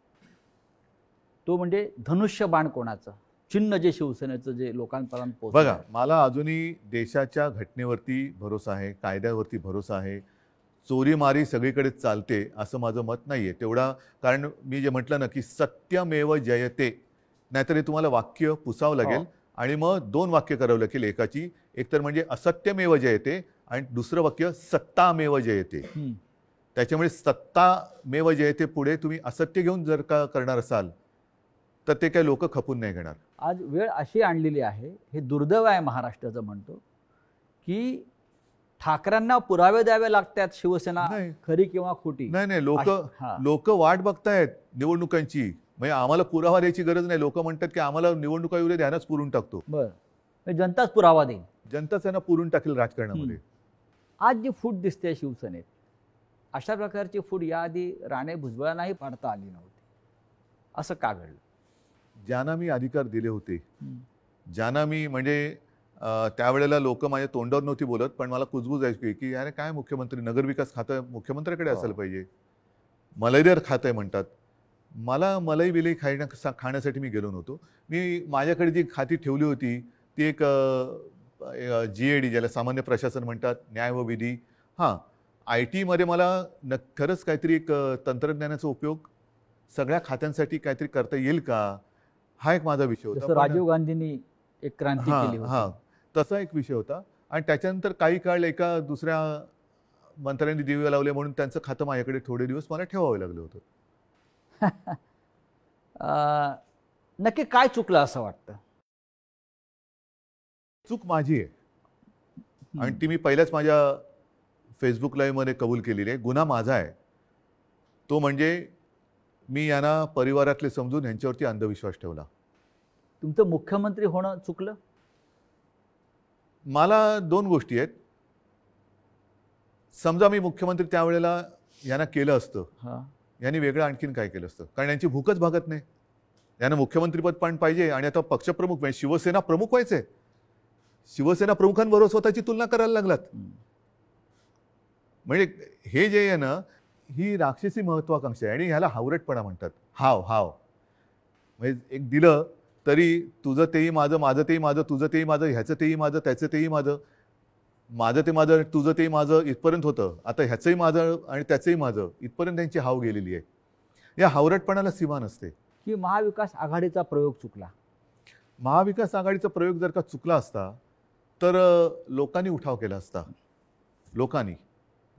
तो म्हणजे बाण कोणाचा चिन्ह जे शिवसेनेचं जे लोकांपर्यंत बघा
मला अजूनही देशाच्या घटनेवरती भरोसा आहे कायद्यावरती भरोसा आहे चोरीमारी सगळीकडे चालते असं माझं मत नाही आहे तेवढा कारण मी जे म्हटलं ना की सत्यमेव जयते नाहीतर तुम्हाला वाक्य पुसावं हो. लागेल आणि मग दोन वाक्य करावं लागेल एकाची एकतर म्हणजे असत्यमेव जयते आणि दुसरं वाक्य सत्तामेव जयते त्याच्यामुळे सत्तामेव जयते पुढे तुम्ही असत्य घेऊन जर का करणार असाल तर ते काही लोक खपून नाही घेणार
आज वेळ अशी आणलेली आहे हे दुर्दैव आहे महाराष्ट्राचं म्हणतो की
ठाकरांना पुरावे द्यावे लागतात शिवसेना खरी किंवा खोटी नाही नाही लोक लोक वाट बघतायत निवडणुकांची म्हणजे आम्हाला पुरावा द्यायची गरज नाही लोक म्हणतात की आम्हाला निवडणुका एवढे ध्यानच पुरून टाकतो बरं म्हणजे जनताच पुरावा देईल जनताच त्यांना पुरून टाकेल राजकारणामध्ये
आज जी फूड दिसते शिवसेनेत अशा प्रकारची फूट याआधी राणे भुजबळांनाही पाडता आली नव्हती असं का घडलं
ज्यांना मी अधिकार दिले होते ज्यांना मी म्हणजे त्यावेळेला लोक माझ्या तोंडावर नव्हती बोलत पण मला कुजबूज ऐकली की अरे काय मुख्यमंत्री नगरविकास खातं मुख्यमंत्र्याकडे असायला हो. पाहिजे मलेरियर खातं आहे म्हणतात मला मलई विलई खाण्या खाण्यासाठी मी गेलो नव्हतो मी माझ्याकडे जी खाती ठेवली होती ती एक जी ए डी ज्याला सामान्य प्रशासन म्हणतात न्याय व विधी हां आय टीमध्ये मला न खरंच काहीतरी एक तंत्रज्ञानाचा उपयोग सगळ्या खात्यांसाठी काहीतरी करता येईल का हा एक माझा विषय होता राजीव गांधींनी एक क्रांती केली हां तसा एक विषय होता आणि त्याच्यानंतर काही काळ एका दुसऱ्या मंत्र्यांनी दिवे लावले म्हणून त्यांचं खातं माझ्याकडे थोडे दिवस मला ठेवावं लागलं होतं
नक्की काय चुकलं असं वाटतं
चूक माझी आहे आणि ती मी पहिल्याच माझ्या फेसबुक लाईव्हमध्ये कबूल केलेली आहे गुन्हा माझा आहे तो म्हणजे मी यांना परिवारातले समजून यांच्यावरती अंधविश्वास ठेवला तुमचं मुख्यमंत्री होणं चुकलं मला दोन गोष्टी आहेत समजा मी मुख्यमंत्री त्यावेळेला यांना केलं असतं यांनी वेगळं आणखीन काय केलं असतं कारण यांची भूकच भागत नाही यांना मुख्यमंत्रीपद पण पाहिजे आणि आता पक्षप्रमुख म्हणजे शिवसेना प्रमुख व्हायचे शिवसेना प्रमुखांबरोबर स्वतःची तुलना करायला लागलात म्हणजे हे जे आहे ना ही राक्षसी महत्वाकांक्षा आहे आणि ह्याला हावरटपणा म्हणतात हाव हाव म्हणजे एक दिलं तरी तुझं तेही माझं माझं तेही माझं तुझं तेही माझं ह्याचं तेही माझं त्याचं तेही माझं माझं ते माझं तुझं तेही माझं इथपर्यंत होतं आता ह्याचंही माझं आणि त्याचंही माझं इथपर्यंत त्यांची हाव गेलेली आहे या हावरटपणाला सीमा नसते की महाविकास आघाडीचा प्रयोग चुकला महाविकास आघाडीचा प्रयोग जर का चुकला असता तर लोकांनी उठाव केला असता लोकांनी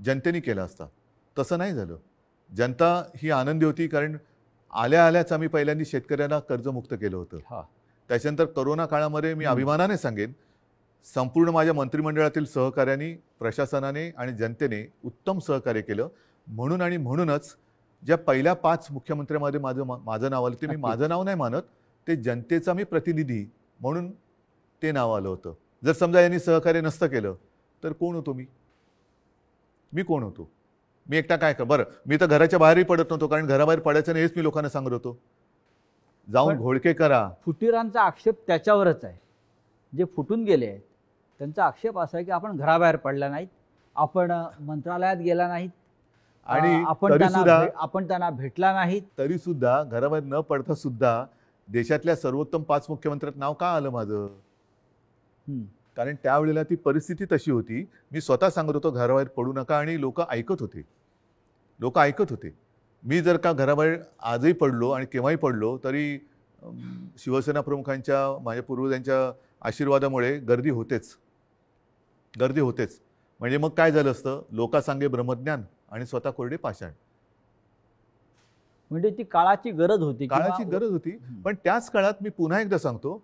जनतेने केला असता तसं नाही झालं जनता ही आनंदी होती कारण आल्या आल्याच आम्ही पहिल्यांदा शेतकऱ्यांना कर्जमुक्त केलं होतं त्याच्यानंतर करोना काळामध्ये मी अभिमानाने सांगेन संपूर्ण माझ्या मंत्रिमंडळातील सहकाऱ्यांनी प्रशासनाने आणि जनतेने उत्तम सहकार्य केलं म्हणून आणि म्हणूनच ज्या पहिल्या पाच मुख्यमंत्र्यांमध्ये माझं माझं नाव आलं ते मी माझं नाव नाही मानत ते जनतेचा मी प्रतिनिधी म्हणून ते नाव आलं होतं जर समजा यांनी सहकार्य नसतं केलं तर कोण होतो मी मी कोण होतो मी एकटा काय का बरं मी तर घराच्या बाहेरही पडत नव्हतो कारण घराबाहेर पडायचं नाही हेच मी लोकांना सांगत होतो जाऊन घोळके करा
फुटीरांचा आक्षेप त्याच्यावरच आहे जे फुटून गेले आहेत त्यांचा आक्षेप असा आहे की आपण घराबाहेर पडला नाहीत आपण मंत्रालयात गेला नाहीत आणि आपण त्यांना
आपण त्यांना भेटला नाही तरी सुद्धा घराबाहेर न पडता सुद्धा देशातल्या सर्वोत्तम पाच मुख्यमंत्र्यात नाव का आलं माझं कारण त्यावेळेला ती परिस्थिती तशी होती मी स्वतः सांगत होतो घराबाहेर पडू नका आणि लोक ऐकत होते लोक ऐकत होते मी जर का घराबाहेर आजही पडलो आणि केव्हाही पडलो तरी शिवसेना प्रमुखांच्या माझ्या पूर्वजांच्या आशीर्वादामुळे गर्दी होतेच गर्दी होतेच म्हणजे मग काय झालं असतं लोकांसांगे ब्रह्मज्ञान आणि स्वतः कोरडे पाषाण म्हणजे ती काळाची गरज होती काळाची गरज होती पण त्याच काळात मी पुन्हा एकदा सांगतो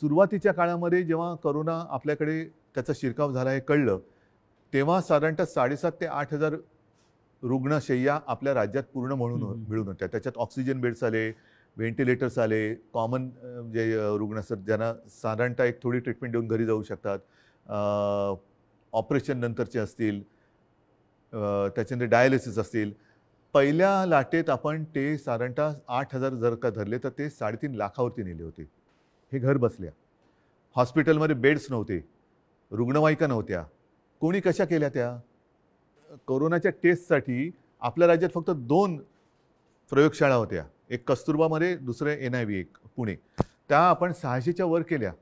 सुरुवातीच्या काळामध्ये जेव्हा करोना आपल्याकडे त्याचा शिरकाव झाला हे कळलं तेव्हा साधारणतः साडेसात ते आठ हजार रुग्णशय्या आपल्या राज्यात पूर्ण म्हणून मिळून होत्या त्याच्यात ऑक्सिजन बेड्स आले व्हेंटिलेटर्स आले कॉमन जे रुग्ण असतात ज्यांना साधारणतः एक थोडी ट्रीटमेंट देऊन घरी जाऊ शकतात ऑपरेशन नंतरचे असतील त्याच्यानंतर डायलिसिस असतील पहिल्या लाटेत आपण ते साधारणतः आठ हजार जर का धरले तर ते साडेतीन लाखावरती नेले होते हे घर बसल्या हॉस्पिटलमध्ये बेड्स नव्हते रुग्णवाहिका नव्हत्या कोणी कशा केल्या त्या कोरोनाच्या टेस्टसाठी आपल्या राज्यात फक्त दोन प्रयोगशाळा होत्या एक कस्तुरबामध्ये दुसरं एन आय व्ही एक पुणे त्या आपण सहाशेच्या वर केल्या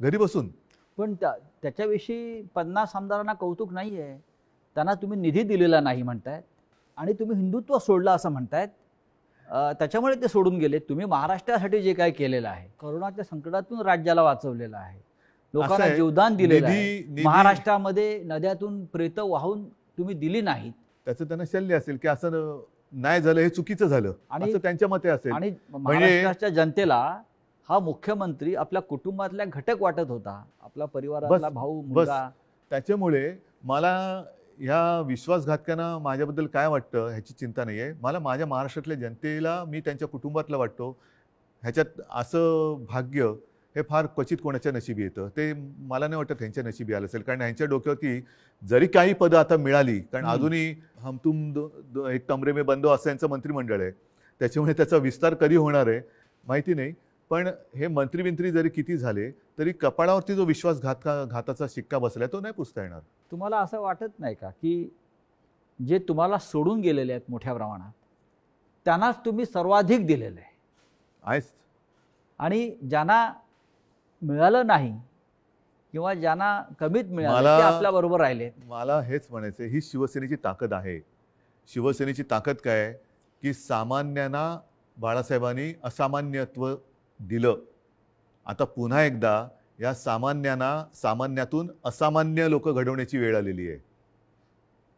घरी बसून
पण त्या त्याच्याविषयी पन्नास आमदारांना कौतुक नाही आहे त्यांना तुम्ही निधी दिलेला नाही म्हणतायत आणि तुम्ही हिंदुत्व सोडलं असं म्हणतायत त्याच्यामुळे ते सोडून गेले तुम्ही महाराष्ट्रासाठी जे काय केलेलं आहे करोनाच्या संकटातून राज्याला वाचवलेलं आहे लोकांना जीवदान दिलेलं आहे महाराष्ट्रामध्ये नद्यातून
प्रेत वाहून तुम्ही दिली नाहीत त्याचं त्यांना शल्य असेल की असं नाही झालं हे चुकीचं झालं आणि त्यांच्या मते असेल आणि म्हणजे- महाराष्ट्राच्या जनतेला हा मुख्यमंत्री आपल्या कुटुंबातल्या घटक वाटत होता
आपला परिवारातला भाऊ
त्याच्यामुळे मला ह्या विश्वासघातकांना माझ्याबद्दल काय वाटतं ह्याची चिंता नाही आहे मला माझ्या महाराष्ट्रातल्या जनतेला मी त्यांच्या कुटुंबातला वाटतो ह्याच्यात असं भाग्य हे फार क्वचित कोणाच्या नशिबी येतं ते मला नाही वाटत त्यांच्या नशिबी आलं असेल कारण ह्यांच्या डोक्यावरती जरी काही पदं आता मिळाली कारण अजूनही हम हमतुम एक कमरे मे बंदो हो असं यांचं मंत्रिमंडळ आहे त्याच्यामुळे त्याचा विस्तार कधी होणार आहे माहिती नाही पण हे मंत्री बिंत्री जरी किती झाले तरी कपाळावरती जो विश्वासघात घाताचा शिक्का बसलाय तो नाही पुसता येणार तुम्हाला असं वाटत नाही का की जे तुम्हाला सोडून गेलेले आहेत मोठ्या प्रमाणात
त्यांनाच तुम्ही सर्वाधिक दिलेलं आहे आहेच आणि ज्यांना मिळालं नाही किंवा ज्यांना कमीत मिळालं ते आपल्या
बरोबर राहिले मला हेच म्हणायचं ही शिवसेनेची ताकद आहे शिवसेनेची ताकद काय की सामान्यांना बाळासाहेबांनी असामान्यत्व दिलं आता पुन्हा एकदा या सामान्यांना सामान्यातून असामान्य लोक घडवण्याची वेळ आलेली आहे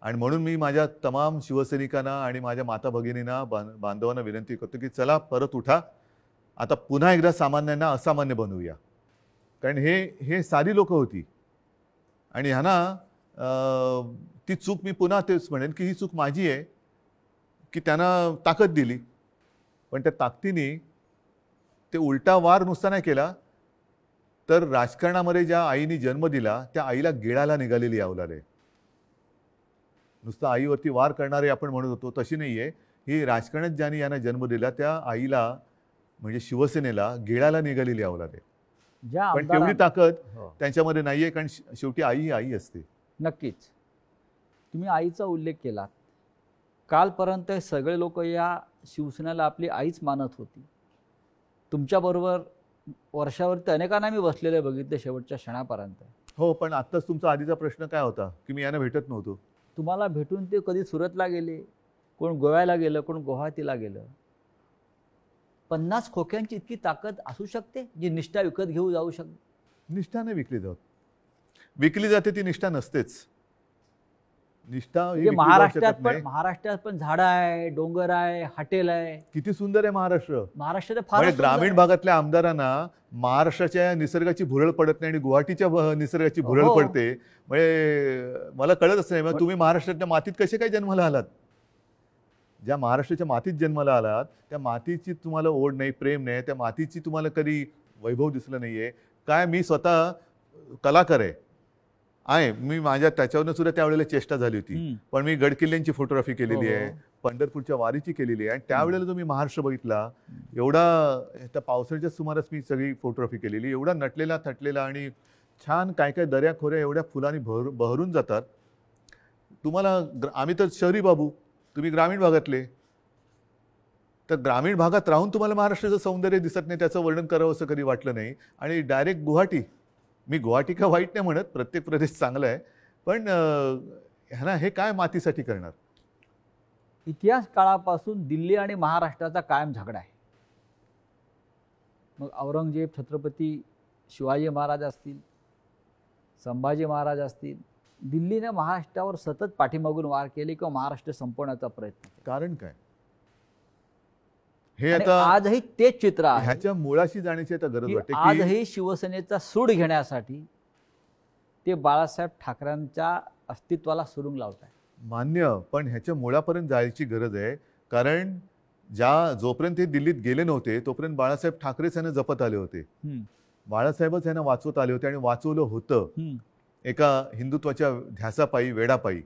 आणि म्हणून मी माझ्या तमाम शिवसैनिकांना आणि माझ्या माता भगिनींना बांधवांना विनंती करतो की चला परत उठा आता पुन्हा एकदा सामान्यांना असामान्य बनवूया कारण हे हे साधी लोक होती आणि ह्यांना ती चूक मी पुन्हा तेच म्हणेन की ही चूक माझी आहे की त्यांना ताकद दिली पण त्या ताकदीने ते उलटा वार नुसता नाही केला तर राजकारणामध्ये ज्या आईने जन्म दिला त्या आईला गिळायला निघालेली आवलारे नुसता आईवरती वार करणारे आपण म्हणत होतो तशी नाही आहे ही राजकारणात ज्याने यांना जन्म दिला त्या आईला म्हणजे शिवसेनेला गिळायला निघालेली आवलारे
पण तेवढी ताकद
हो. त्यांच्यामध्ये नाहीये कारण शेवटी आई ही आई असते नक्कीच
तुम्ही आईचा उल्लेख केला कालपर्यंत सगळे लोक या शिवसेनेला आपली आईच मानत होती तुमच्याबरोबर वर्षावरती अनेकांना मी बसलेले बघितले शेवटच्या क्षणापर्यंत हो पण आत्ताच तुमचा आधीचा प्रश्न काय होता की मी यानं भेटत नव्हतो तुम्हाला भेटून ते कधी सुरतला गेले कोण गोव्याला गेलं कोण गुवाहाटीला गेलं पन्नास खोक्यांची इतकी ताकद असू शकते जी निष्ठा विकत
घेऊ जाऊ शकते निष्ठा नाही विकली जात विकली जाते ती निष्ठा नसतेच निष्ठा म्हणजे महाराष्ट्रात पण
महाराष्ट्रात पण झाड आहे डोंगर आहे हॉटेल आहे
किती सुंदर आहे महाराष्ट्र
महाराष्ट्र फार म्हणजे ग्रामीण
भागातल्या आमदारांना महाराष्ट्राच्या निसर्गाची भुरळ पडत नाही आणि गुवाहाटीच्या निसर्गाची भुरळ हो. पडते म्हणजे मला कळतच नाही तुम्ही महाराष्ट्राच्या मातीत कसे काय जन्माला आलात ज्या महाराष्ट्राच्या मातीत जन्माला आलात त्या मातीची तुम्हाला ओढ नाही प्रेम नाही त्या मातीची तुम्हाला कधी वैभव दिसलं नाहीये काय मी स्वतः कलाकार आहे आहे मी माझ्या त्याच्यावरनं सुद्धा त्यावेळेला चेष्टा झाली होती पण मी गडकिल्ल्यांची फोटोग्राफी हो, केलेली हो, आहे हो. पंढरपूरच्या वारीची केलेली आहे आणि त्यावेळेला जो मी महाराष्ट्र बघितला एवढा त्या पावसाळ्याच्या सुमारास मी सगळी फोटोग्राफी केलेली एवढा नटलेला थटलेला आणि छान काय काय दऱ्या खोऱ्या एवढ्या फुलांनी भर बहरून जातात तुम्हाला आम्ही तर शहरी बाबू तुम्ही ग्रामीण भागातले तर ग्रामीण भागात राहून तुम्हाला महाराष्ट्राचं सौंदर्य दिसत नाही त्याचं वर्णन करावं असं कधी वाटलं नाही आणि डायरेक्ट गुवाहाटी मी का वाईट नाही म्हणत प्रत्येक प्रदेश चांगला आहे पण ह्याला हे काय मातीसाठी करणार इतिहास काळापासून दिल्ली
आणि महाराष्ट्राचा कायम झगडा आहे मग औरंगजेब छत्रपती शिवाजी महाराज असतील संभाजी महाराज असतील दिल्लीने महाराष्ट्रावर सतत पाठीमागून वार केले किंवा महाराष्ट्र संपवण्याचा प्रयत्न कारण काय
हे आता आजही तेच चित्र आहे ह्याच्या मुळाशी जाण्याची आता गरज वाटते आजही
शिवसेनेचा सूड घेण्यासाठी ते बाळासाहेब ठाकरेंच्या अस्तित्वाला सुरुंग लावत आहे
मान्य पण ह्याच्या मुळापर्यंत जायची गरज आहे कारण ज्या जोपर्यंत ते दिल्लीत गेले नव्हते तोपर्यंत बाळासाहेब ठाकरेच यांना जपत आले होते बाळासाहेबच यांना वाचवत आले होते आणि वाचवलं होतं एका हिंदुत्वाच्या ध्यासापायी वेडापायी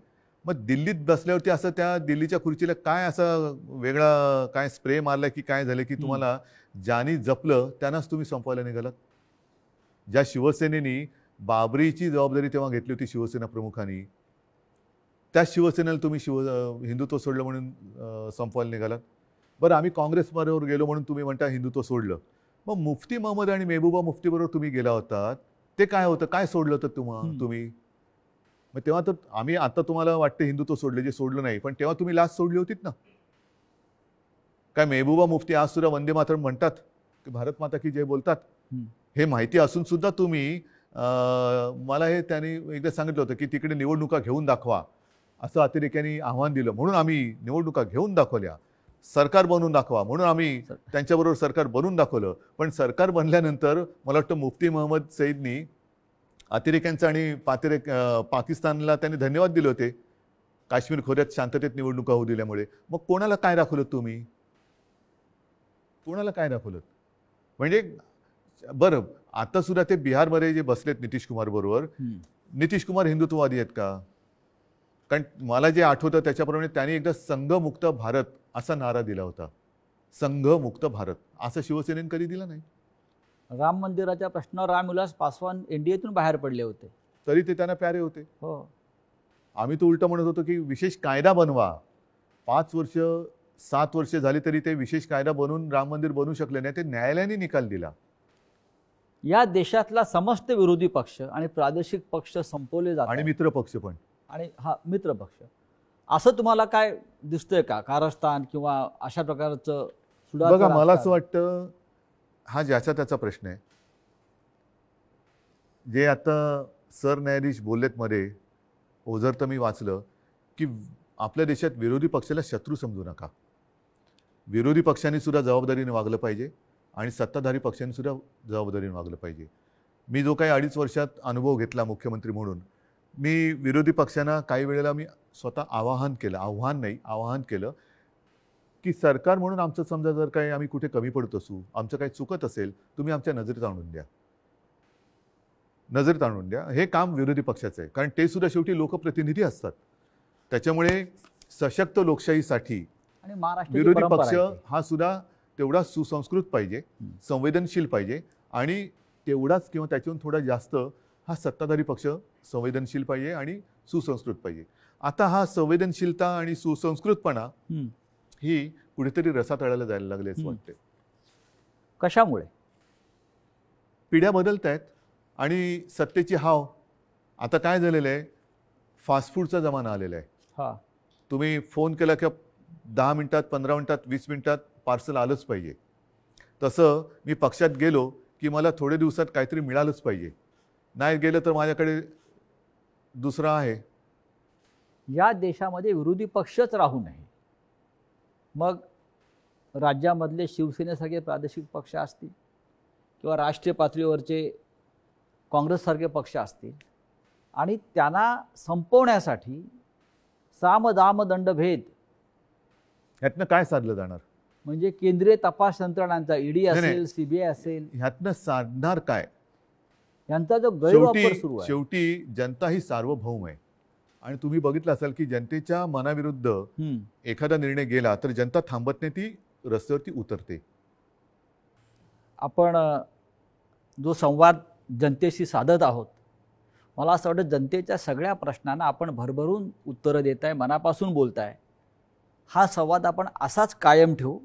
मग दिल्लीत बसल्यावरती असं त्या दिल्लीच्या खुर्चीला काय असं वेगळा काय स्प्रे मारला की काय झालं की तुम्हाला ज्यानी जपलं त्यांनाच तुम्ही संपवायला निघालात ज्या शिवसेनेनी बाबरीची जबाबदारी तेव्हा घेतली होती शिवसेना प्रमुखांनी त्या शिवसेनेला तुम्ही शिव हिंदुत्व सोडलं म्हणून संपवायला निघालात बरं आम्ही काँग्रेसबरोबर गेलो म्हणून तुम्ही म्हणता हिंदुत्व सोडलं मग मुफ्ती मोहम्मद आणि मेहबूबा मुफ्तीबरोबर तुम्ही गेला होतात ते काय होतं काय सोडलं होतं तुम्हाला तुम्ही मग तेव्हा तर आम्ही आता तुम्हाला वाटतं हिंदुत्व सोडले जे सोडलं नाही पण तेव्हा तुम्ही लाच सोडली होतीत ना काय मेहबूबा मुफ्ती आज सुद्धा वंदे मातरम म्हणतात की भारत माता की जय बोलतात हे माहिती असून सुद्धा तुम्ही मला हे त्यांनी एकदा सांगितलं होतं की तिकडे निवडणुका घेऊन दाखवा असं अतिरेक्यांनी आव्हान दिलं म्हणून आम्ही निवडणुका घेऊन दाखवल्या सरकार बनवून दाखवा म्हणून आम्ही त्यांच्याबरोबर सरकार बनवून दाखवलं पण सरकार बनल्यानंतर मला वाटतं मुफ्ती मोहम्मद सईदनी अतिरेक्यांचं आणि पातिरेक पाकिस्तानला त्यांनी धन्यवाद दिले होते काश्मीर खोऱ्यात शांततेत निवडणुका होऊ दिल्यामुळे मग कोणाला काय दाखवलं तुम्ही कोणाला काय दाखवलं म्हणजे बरं आता सुद्धा ते बिहारमध्ये जे बसलेत नितीश कुमार बरोबर नितीश कुमार हिंदुत्ववादी आहेत का कारण मला जे आठवतं त्याच्याप्रमाणे त्यांनी एकदा संघमुक्त भारत असा नारा दिला होता संघमुक्त भारत असं शिवसेनेनं कधी दिला नाही राम मंदिराच्या
प्रश्नावर रामविलास पासवान एनडीएतून बाहेर पडले होते
तरी ते त्यांना प्यारे होते हो आम्ही तो उलट म्हणत होतो की विशेष कायदा बनवा पाच वर्ष सात वर्ष झाली तरी ते विशेष कायदा बनवून राम मंदिर बनवू शकले नाही ते न्यायालयाने निकाल दिला या देशातला समस्त विरोधी पक्ष आणि प्रादेशिक पक्ष संपवले जात आणि मित्र पक्ष पण
आणि हा मित्र पक्ष असं तुम्हाला काय दिसतंय का कारस्थान किंवा अशा
प्रकारचं बघा मला असं वाटतं हा ज्याचा त्याचा प्रश्न आहे जे आता सरन्यायाधीश बोललेत मध्ये ओझर तर मी वाचलं की आपल्या देशात विरोधी पक्षाला शत्रू समजू नका विरोधी पक्षांनी सुद्धा जबाबदारीने वागलं पाहिजे आणि सत्ताधारी पक्षांनी सुद्धा जबाबदारीने वागलं पाहिजे मी जो काही अडीच वर्षात अनुभव घेतला मुख्यमंत्री म्हणून मी विरोधी पक्षांना काही वेळेला मी स्वतः आवाहन केलं आव्हान नाही आवाहन केलं की सरकार म्हणून आमचं समजा जर काही आम्ही कुठे कमी पडत असू आमचं काही चुकत असेल तुम्ही आमच्या नजरेत आणून द्या नजरेत आणून द्या हे काम विरोधी पक्षाचं आहे कारण ते सुद्धा शेवटी लोकप्रतिनिधी असतात त्याच्यामुळे सशक्त लोकशाहीसाठी
विरोधी पक्ष
हा सुद्धा तेवढा सुसंस्कृत पाहिजे संवेदनशील पाहिजे आणि तेवढाच किंवा त्याच्याहून थोडा जास्त हा सत्ताधारी पक्ष संवेदनशील पाहिजे आणि सुसंस्कृत पाहिजे आता हा संवेदनशीलता आणि सुसंस्कृतपणा ही कुठेतरी अडायला जायला लागली असं वाटते कशामुळे पिढ्या बदलत आहेत आणि सत्तेची हाव आता काय झालेलं आहे फास्ट फूडचा जमाना आलेला आहे हा तुम्ही फोन केला की दहा मिनटात पंधरा मिनटात वीस मिनटात पार्सल आलंच पाहिजे तसं मी पक्षात गेलो की मला थोडे दिवसात काहीतरी मिळालंच पाहिजे नाही गेलं तर माझ्याकडे दुसरा आहे या देशामध्ये विरोधी पक्षच राहू नये मग
राज्यामधले शिवसेनेसारखे प्रादेशिक पक्ष असतील किंवा राष्ट्रीय पातळीवरचे काँग्रेससारखे पक्ष असतील आणि त्यांना संपवण्यासाठी साम दाम दंडभेद काय साधलं जाणार म्हणजे केंद्रीय तपास यंत्रणांचा ईडी e असेल सीबीआय असेल
ह्यातनं साधणार काय
यांचा जो गैरवापर सुरू आहे
शेवटी जनता ही सार्वभौम आहे आणि तुम्ही बघितलं असाल की जनतेच्या मनाविरुद्ध एखादा निर्णय गेला तर जनता थांबत नाही ती रस्त्यावरती उतरते आपण जो
संवाद जनतेशी साधत आहोत मला असं वाटतं जनतेच्या सगळ्या प्रश्नांना आपण भरभरून उत्तरं देत आहे मनापासून बोलताय हा संवाद आपण असाच कायम ठेवू